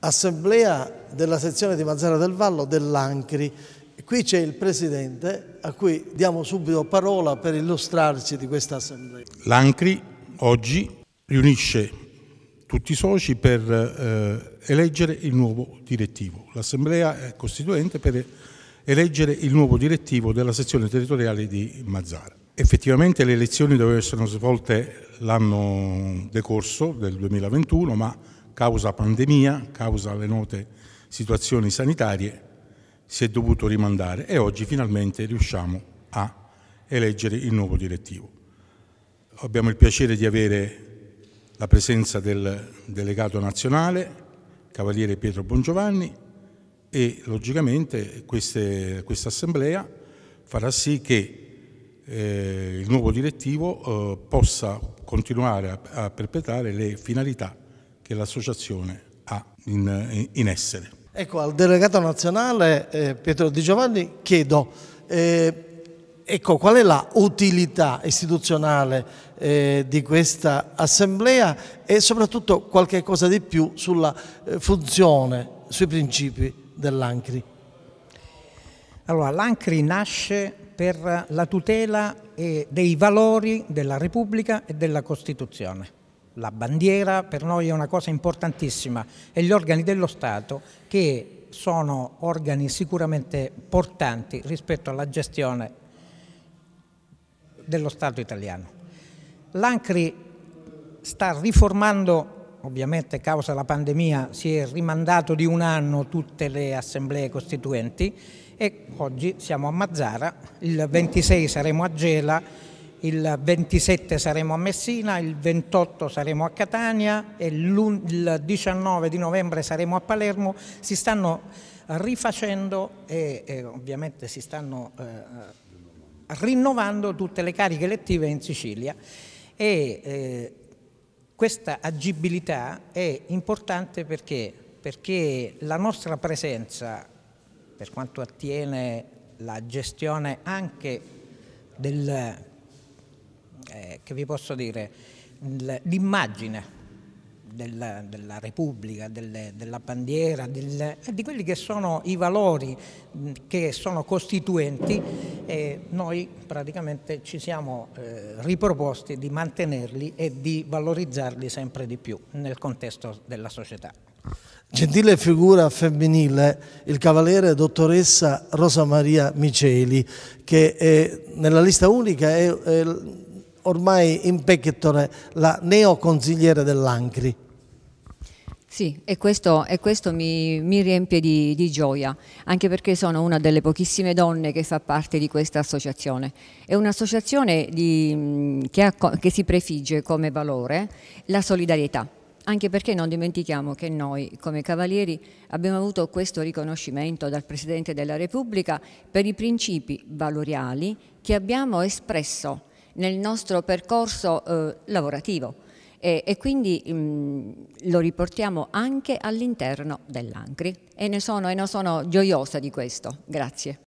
assemblea della sezione di Mazzara del Vallo dell'Ancri. Qui c'è il Presidente a cui diamo subito parola per illustrarci di questa assemblea. L'Ancri oggi riunisce tutti i soci per eh, eleggere il nuovo direttivo. L'assemblea è costituente per eleggere il nuovo direttivo della sezione territoriale di Mazzara. Effettivamente le elezioni dovevano essere svolte l'anno decorso del 2021, ma causa pandemia, causa le note situazioni sanitarie, si è dovuto rimandare e oggi finalmente riusciamo a eleggere il nuovo direttivo. Abbiamo il piacere di avere la presenza del delegato nazionale, Cavaliere Pietro Bongiovanni, e logicamente questa assemblea farà sì che eh, il nuovo direttivo eh, possa continuare a, a perpetrare le finalità che l'Associazione ha in, in essere. Ecco, al delegato nazionale eh, Pietro Di Giovanni chiedo eh, ecco, qual è la utilità istituzionale eh, di questa assemblea e soprattutto qualche cosa di più sulla eh, funzione, sui principi dell'Ancri. Allora, l'Ancri nasce per la tutela eh, dei valori della Repubblica e della Costituzione la bandiera per noi è una cosa importantissima e gli organi dello Stato che sono organi sicuramente portanti rispetto alla gestione dello Stato italiano. L'ANCRI sta riformando ovviamente causa la pandemia si è rimandato di un anno tutte le assemblee costituenti e oggi siamo a Mazzara, il 26 saremo a Gela il 27 saremo a Messina, il 28 saremo a Catania e il 19 di novembre saremo a Palermo, si stanno rifacendo e, e ovviamente si stanno eh, rinnovando tutte le cariche elettive in Sicilia e eh, questa agibilità è importante perché, perché la nostra presenza per quanto attiene la gestione anche del eh, che vi posso dire, l'immagine della, della, Repubblica, delle, della bandiera, del, di quelli che sono i valori che sono costituenti, e noi praticamente ci siamo eh, riproposti di mantenerli e di valorizzarli sempre di più nel contesto della società. Gentile figura femminile, il cavaliere dottoressa Rosa Maria Miceli, che è, nella lista unica è, è ormai in pectore la neoconsigliere dell'Ancri. Sì, e questo, e questo mi, mi, riempie di, di, gioia, anche perché sono una delle pochissime donne che fa parte di questa associazione. È un'associazione che, ha, che si prefigge come valore la solidarietà, anche perché non dimentichiamo che noi come Cavalieri abbiamo avuto questo riconoscimento dal Presidente della Repubblica per i principi valoriali che abbiamo espresso nel nostro percorso eh, lavorativo e, e quindi mh, mm, lo riportiamo anche all'interno dell'Ancri e ne sono, e ne sono gioiosa di questo. Grazie.